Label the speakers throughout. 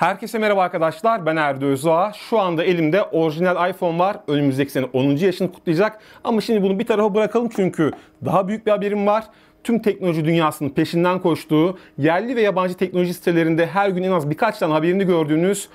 Speaker 1: Herkese merhaba arkadaşlar. Ben Erdi Özdoğa. Şu anda elimde orijinal iPhone var. Önümüzdeki sene 10. yaşını kutlayacak. Ama şimdi bunu bir tarafa bırakalım çünkü daha büyük bir haberim var tüm teknoloji dünyasının peşinden koştuğu, yerli ve yabancı teknoloji sitelerinde her gün en az birkaç tane haberini gördüğünüz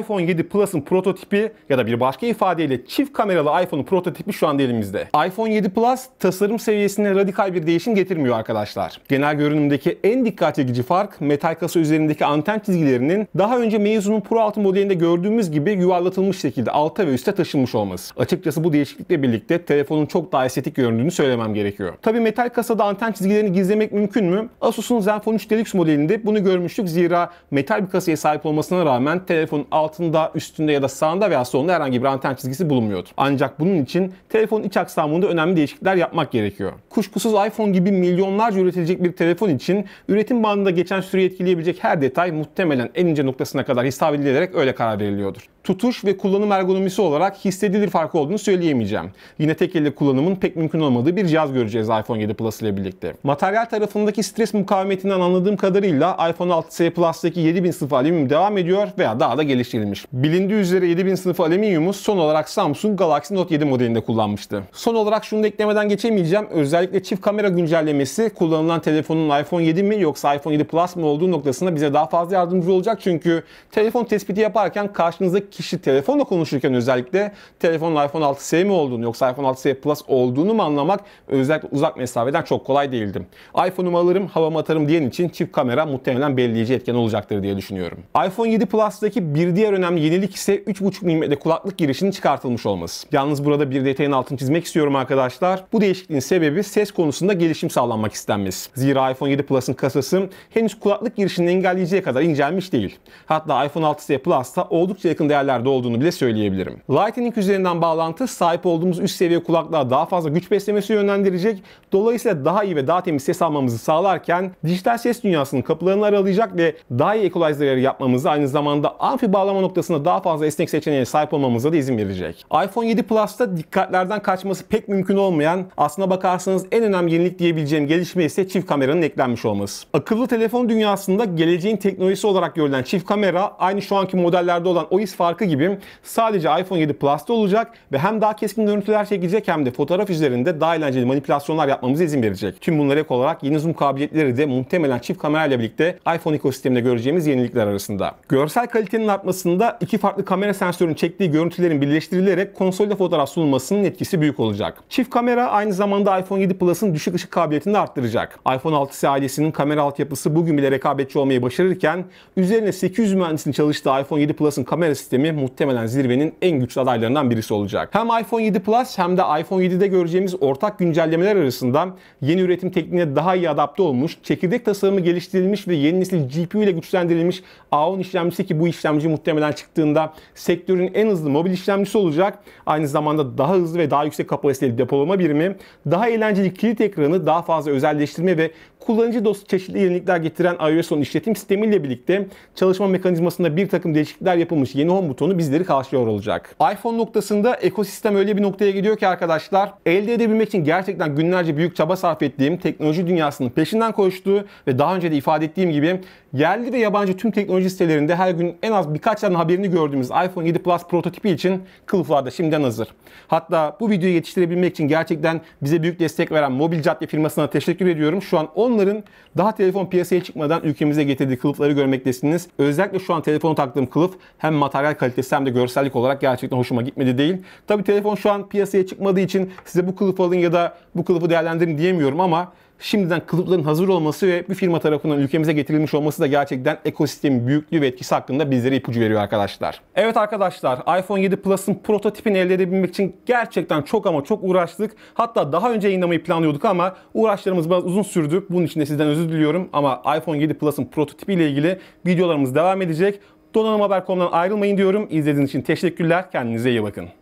Speaker 1: iPhone 7 Plus'ın prototipi ya da bir başka ifadeyle çift kameralı iPhone'un prototipi şu anda elimizde. iPhone 7 Plus tasarım seviyesinde radikal bir değişim getirmiyor arkadaşlar. Genel görünümdeki en dikkat çekici fark metal kasa üzerindeki anten çizgilerinin daha önce Meizu'nun Pro 6 modelinde gördüğümüz gibi yuvarlatılmış şekilde alta ve üste taşınmış olması. Açıkçası bu değişiklikle birlikte telefonun çok daha estetik göründüğünü söylemem gerekiyor. Tabi metal kasada anten çizgileri çizgilerini gizlemek mümkün mü? Asus'un Zenfone 3 Deluxe modelinde bunu görmüştük. Zira metal bir kasaya sahip olmasına rağmen telefonun altında, üstünde ya da sağında veya solunda herhangi bir anten çizgisi bulunmuyordu. Ancak bunun için telefonun iç aksamında önemli değişiklikler yapmak gerekiyor. Kuşkusuz iPhone gibi milyonlarca üretilecek bir telefon için üretim bandında geçen süreyi etkileyebilecek her detay muhtemelen en ince noktasına kadar hesap edilerek öyle karar veriliyordur. Tutuş ve kullanım ergonomisi olarak hissedilir farkı olduğunu söyleyemeyeceğim. Yine tek elle kullanımın pek mümkün olmadığı bir cihaz göreceğiz iPhone 7 Plus ile birlikte. Materyal tarafındaki stres mukavemetinden anladığım kadarıyla iPhone 6S Plus'taki 7000 sınıfı alüminyum devam ediyor veya daha da geliştirilmiş. Bilindiği üzere 7000 sınıfı alüminyumu son olarak Samsung Galaxy Note 7 modelinde kullanmıştı. Son olarak şunu da eklemeden geçemeyeceğim. Özellikle çift kamera güncellemesi kullanılan telefonun iPhone 7 mi yoksa iPhone 7 Plus mı olduğu noktasında bize daha fazla yardımcı olacak. Çünkü telefon tespiti yaparken karşınızdaki kişi telefonla konuşurken özellikle telefonun iPhone 6S mi olduğunu yoksa iPhone 6S Plus olduğunu mu anlamak özellikle uzak mesafeden çok kolay değil değildim. iPhone'umu alırım havama atarım diyen için çift kamera muhtemelen belirleyici etken olacaktır diye düşünüyorum. iPhone 7 Plus'taki bir diğer önemli yenilik ise 3.5 mm'de kulaklık girişinin çıkartılmış olması. Yalnız burada bir detayın altını çizmek istiyorum arkadaşlar. Bu değişikliğin sebebi ses konusunda gelişim sağlanmak istenmesi. Zira iPhone 7 Plus'ın kasası henüz kulaklık girişini engelleyeceği kadar incelmiş değil. Hatta iPhone 6s Plus'ta oldukça yakın değerlerde olduğunu bile söyleyebilirim. Lightning üzerinden bağlantı sahip olduğumuz üst seviye kulaklığa daha fazla güç beslemesi yönlendirecek. Dolayısıyla daha iyi ve daha daha temiz ses almamızı sağlarken dijital ses dünyasının kapılarını aralayacak ve daha iyi equalizer'ları yapmamızı aynı zamanda amfi bağlama noktasında daha fazla esnek seçeneğe sahip olmamıza da izin verecek. iPhone 7 Plus'ta dikkatlerden kaçması pek mümkün olmayan aslına bakarsanız en önemli yenilik diyebileceğim gelişme ise çift kameranın eklenmiş olması. Akıllı telefon dünyasında geleceğin teknolojisi olarak görülen çift kamera aynı şu anki modellerde olan OIS farkı gibi sadece iPhone 7 Plus'ta olacak ve hem daha keskin görüntüler çekecek hem de fotoğraf üzerinde daha eğlenceli manipülasyonlar yapmamıza izin verecek. Tüm bunlar Bunlara ek olarak yeni zoom kabiliyetleri de muhtemelen çift kamerayla birlikte iPhone ekosisteminde göreceğimiz yenilikler arasında. Görsel kalitenin artmasında iki farklı kamera sensörünün çektiği görüntülerin birleştirilerek konsolde fotoğraf sunulmasının etkisi büyük olacak. Çift kamera aynı zamanda iPhone 7 Plus'ın düşük ışık kabiliyetini de arttıracak. iPhone 6s ailesinin kamera altyapısı bugün bile rekabetçi olmayı başarırken üzerine 800 mühendisin çalıştığı iPhone 7 Plus'ın kamera sistemi muhtemelen zirvenin en güçlü adaylarından birisi olacak. Hem iPhone 7 Plus hem de iPhone 7'de göreceğimiz ortak güncellemeler arasında yeni üretim tekniğine daha iyi adapte olmuş, çekirdek tasarımı geliştirilmiş ve yeni nesil GPU ile güçlendirilmiş A10 işlemcisi ki bu işlemci muhtemelen çıktığında sektörün en hızlı mobil işlemcisi olacak. Aynı zamanda daha hızlı ve daha yüksek kapasiteli depolama birimi, daha eğlenceli kilit ekranı, daha fazla özelleştirme ve kullanıcı dostu çeşitli yenilikler getiren iOS 10 işletim sistemiyle birlikte çalışma mekanizmasında bir takım değişiklikler yapılmış yeni home butonu bizleri karşılıyor olacak. iPhone noktasında ekosistem öyle bir noktaya gidiyor ki arkadaşlar elde edebilmek için gerçekten günlerce büyük çaba sarf ettiğim teknoloji dünyasının peşinden koştuğu ve daha önce de ifade ettiğim gibi yerli ve yabancı tüm teknoloji sitelerinde her gün en az birkaç tane haberini gördüğümüz iPhone 7 Plus prototipi için kılıflar da şimdiden hazır. Hatta bu videoyu yetiştirebilmek için gerçekten bize büyük destek veren Mobil Cadde firmasına teşekkür ediyorum. Şu an onların daha telefon piyasaya çıkmadan ülkemize getirdiği kılıfları görmektesiniz. Özellikle şu an telefonu taktığım kılıf hem materyal kalitesi hem de görsellik olarak gerçekten hoşuma gitmedi değil. Tabi telefon şu an piyasaya çıkmadığı için size bu kılıf alın ya da bu kılıfı değerlendirin diyemiyorum ama şimdiden kılıfların hazır olması ve bir firma tarafından ülkemize getirilmiş olması da gerçekten ekosistemin büyüklüğü ve etkisi hakkında bizlere ipucu veriyor arkadaşlar. Evet arkadaşlar iPhone 7 Plus'ın prototipini elde edebilmek için gerçekten çok ama çok uğraştık. Hatta daha önce yayınlamayı planlıyorduk ama uğraşlarımız biraz uzun sürdü. Bunun için de sizden özür diliyorum ama iPhone 7 Plus'ın prototipi ile ilgili videolarımız devam edecek. Donanım Haber.com'dan ayrılmayın diyorum. İzlediğiniz için teşekkürler. Kendinize iyi bakın.